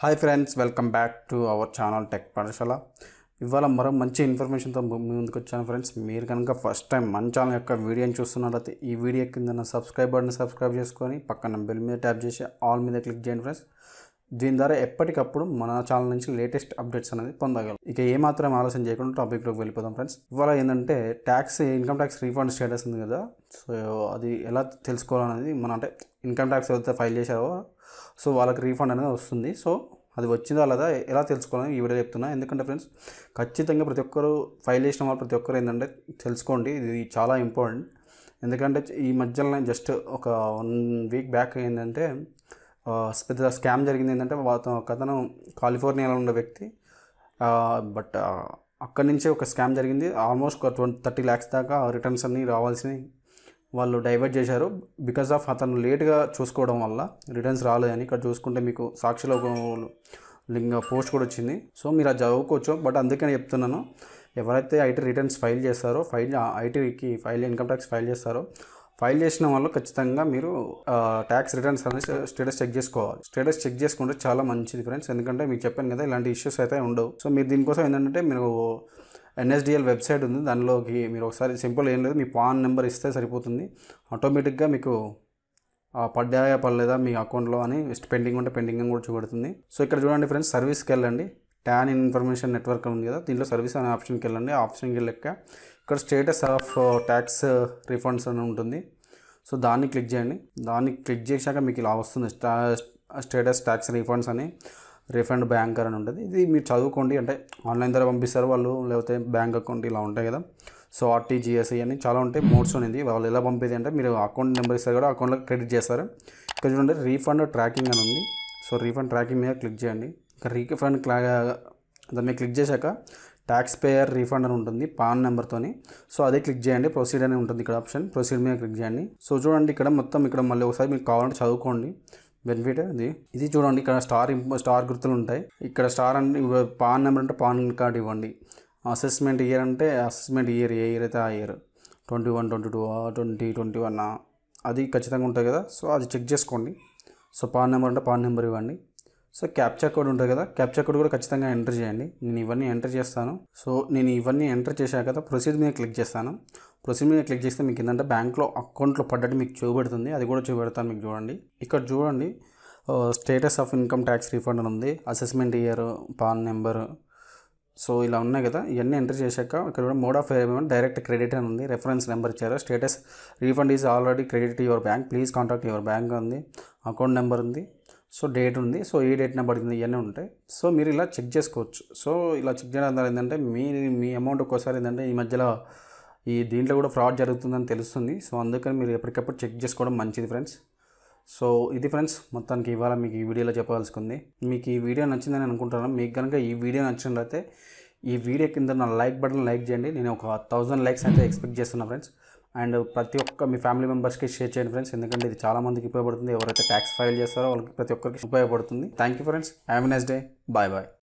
hi friends welcome back to our channel tech Pathashala ఇవాళ మరో మంచి ఇన్ఫర్మేషన్తో ముందుకు వచ్చాను ఫ్రెండ్స్ మీరు కనుక ఫస్ట్ టైం మన ఛానల్ యొక్క వీడియోని చూస్తున్నట్లయితే ఈ వీడియో కింద సబ్స్క్రైబ్ బటన్ సబ్స్క్రైబ్ చేసుకొని పక్కన బెల్ మీద ట్యాప్ చేసి ఆల్ మీద క్లిక్ చేయండి ఫ్రెండ్స్ దీని ద్వారా ఎప్పటికప్పుడు మన ఛానల్ నుంచి లేటెస్ట్ అప్డేట్స్ అనేది పొందగలం ఇక ఏమాత్రం ఆలోచన చేయకుండా టాపిక్లోకి వెళ్ళిపోదాం ఫ్రెండ్స్ ఇవాళ ఏంటంటే tax income tax refund status ఉంది కదా సో అది ఎలా తెలుసుకోవాలనేది మన అంటే ఇన్కమ్ ట్యాక్స్ ఎవరైతే ఫైల్ చేశారో సో వాళ్ళకి రీఫండ్ అనేది వస్తుంది సో అది వచ్చిందా లేదా ఎలా తెలుసుకోవాలని ఈ వీడియో చెప్తున్నా ఎందుకంటే ఫ్రెండ్స్ ఖచ్చితంగా ప్రతి ఒక్కరు ఫైల్ చేసిన వాళ్ళు ప్రతి ఒక్కరు ఏంటంటే తెలుసుకోండి ఇది చాలా ఇంపార్టెంట్ ఎందుకంటే ఈ మధ్యలో జస్ట్ ఒక వన్ వీక్ బ్యాక్ ఏంటంటే పెద్ద స్కామ్ జరిగింది ఏంటంటే ఒకతను కాలిఫోర్నియాలో ఉన్న వ్యక్తి బట్ అక్కడి నుంచే ఒక స్కామ్ జరిగింది ఆల్మోస్ట్ ఒక ట్వంటీ థర్టీ ల్యాక్స్ దాకా రిటర్న్స్ అన్నీ రావాల్సినవి వాళ్ళు డైవర్ట్ చేశారు బికాస్ ఆఫ్ అతను లేట్గా చూసుకోవడం వల్ల రిటర్న్స్ రాలేదని ఇక్కడ చూసుకుంటే మీకు సాక్షిలో లింగ పోస్ట్ కూడా వచ్చింది సో మీరు అది చదువుకోవచ్చు బట్ అందుకని చెప్తున్నాను ఎవరైతే ఐటీ రిటర్న్స్ ఫైల్ చేస్తారో ఫైల్ ఐటీకి ఫైల్ ఇన్కమ్ ట్యాక్స్ ఫైల్ చేస్తారో ఫైల్ చేసిన వాళ్ళు ఖచ్చితంగా మీరు ట్యాక్స్ రిటర్న్స్ అనేది స్టేటస్ చెక్ చేసుకోవాలి స్టేటస్ చెక్ చేసుకుంటే చాలా మంచిది ఫ్రెండ్స్ ఎందుకంటే మీకు చెప్పాను కదా ఇలాంటి ఇష్యూస్ అయితే ఉండవు సో మీరు దీనికోసం ఏంటంటే మీరు ఎన్ఎస్డిఎల్ వెబ్సైట్ ఉంది దానిలోకి మీరు ఒకసారి సింపుల్ ఏం లేదు మీ పాన్ నెంబర్ ఇస్తే సరిపోతుంది ఆటోమేటిక్గా మీకు పడ్డాయా పర్లేదా మీ అకౌంట్లో అని పెండింగ్ ఉంటే పెండింగ్ కూడా చూపెడుతుంది సో ఇక్కడ చూడండి ఫ్రెండ్స్ సర్వీస్కి వెళ్ళండి ట్యాన్ ఇన్ఫర్మేషన్ నెట్వర్క్ ఉంది కదా దీంట్లో సర్వీస్ అనే ఆప్షన్కి వెళ్ళండి ఆప్షన్కి వెళ్ళక ఇక్కడ స్టేటస్ ఆఫ్ ట్యాక్స్ రిఫండ్స్ అని ఉంటుంది సో దాన్ని క్లిక్ చేయండి దాన్ని క్లిక్ చేసాక మీకు ఇలా వస్తుంది స్టేటస్ ట్యాక్స్ రిఫండ్స్ అని రిఫండ్ బ్యాంకర్ అని ఉంటుంది ఇది మీరు చదువుకోండి అంటే ఆన్లైన్ ద్వారా పంపిస్తారు వాళ్ళు లేకపోతే బ్యాంక్ అకౌంట్ ఇలా ఉంటాయి కదా సో ఆర్టీజీఎస్ అని చాలా ఉంటాయి మోడ్స్ అనేది వాళ్ళు ఎలా పంపేది అంటే మీరు అకౌంట్ నెంబర్ ఇస్తారు కూడా అకౌంట్లో క్రెడిట్ చేస్తారు ఇక్కడ చూడండి రీఫండ్ ట్రాకింగ్ అని ఉంది సో రీఫండ్ ట్రాకింగ్ మీద క్లిక్ చేయండి రీఫండ్ క్లా దాని క్లిక్ చేశాక ట్యాక్స్ పేయర్ రీఫండ్ అని ఉంటుంది పాన్ నెంబర్తోని సో అదే క్లిక్ చేయండి ప్రొసీడ్ అని ఉంటుంది ఇక్కడ ఆప్షన్ ప్రొసీడ్ మీద క్లిక్ చేయండి సో చూడండి ఇక్కడ మొత్తం ఇక్కడ మళ్ళీ ఒకసారి మీకు కావాలంటే చదువుకోండి బెనిఫిట్ అది ఇది చూడండి ఇక్కడ స్టార్ స్టార్ గుర్తులు ఉంటాయి ఇక్కడ స్టార్ అంటే పాన్ నెంబర్ అంటే పాన్ కార్డు ఇవ్వండి అసెస్మెంట్ ఇయర్ అంటే అసెస్మెంట్ ఇయర్ ఏ ఇయర్ అయితే ఆ year twenty one twenty two twenty twenty one అది ఖచ్చితంగా ఉంటుంది కదా సో అది చెక్ చేసుకోండి సో పాన్ నెంబర్ అంటే పాన్ నెంబర్ ఇవ్వండి సో క్యాప్చర్ కోడ్ ఉంటుంది కదా క్యాప్చర్ కోడ్ కూడా ఖచ్చితంగా ఎంటర్ చేయండి నేను ఇవన్నీ ఎంటర్ చేస్తాను సో నేను ఇవన్నీ ఎంటర్ చేశాక కదా ప్రొసీజర్ మీద క్లిక్ చేస్తాను ప్రొసీజర్ మీద క్లిక్ చేస్తే మీకు ఏంటంటే బ్యాంక్లో అకౌంట్లో పడ్డట్టు మీకు చూపెడుతుంది అది కూడా చూపెడతాను మీకు చూడండి ఇక్కడ చూడండి status of income tax refund అని ఉంది assessment year PAN number so ఇలా ఉన్నాయి కదా ఇవన్నీ ఎంటర్ చేశాక ఇక్కడ కూడా mode of payment direct credit అని ఉంది రెఫరెన్స్ నెంబర్ ఇచ్చారు status refund is already credit your bank please contact your bank ఉంది అకౌంట్ నెంబర్ ఉంది సో డేట్ ఉంది సో డేట్ డేట్న పడుతుంది ఇవన్నీ ఉంటాయి సో మీరు ఇలా చెక్ చేసుకోవచ్చు సో ఇలా చెక్ చేయడం ద్వారా ఏంటంటే మీ మీ అమౌంట్ ఒక్కోసారి ఏంటంటే ఈ మధ్యలో ఈ దీంట్లో కూడా ఫ్రాడ్ జరుగుతుందని తెలుస్తుంది సో అందుకని మీరు ఎప్పటికప్పుడు చెక్ చేసుకోవడం మంచిది ఫ్రెండ్స్ సో ఇది ఫ్రెండ్స్ మొత్తానికి ఇవాళ మీకు ఈ వీడియోలో చెప్పవలసింది మీకు ఈ వీడియో నచ్చిందని అనుకుంటున్నాను మీకు కనుక ఈ వీడియో నచ్చినట్లయితే ఈ వీడియో కింద నా లైక్ బటన్ లైక్ చేయండి నేను ఒక థౌజండ్ లైక్స్ అయితే ఎక్స్పెక్ట్ చేస్తున్నాను ఫ్రెండ్స్ అండ్ ప్రతి ఒక్క మీ ఫ్యామిలీ మెంబర్స్కి షేర్ చేయండి ఫ్రెండ్స్ ఎందుకంటే ఇది చాలా మందికి ఉపయోగపడుతుంది ఎవరైతే ట్యాక్స్ ఫైల్ చేస్తారో వాళ్ళకి ప్రతి ఒక్కరికి ఉపయోగపడుతుంది thank you friends have nice day bye bye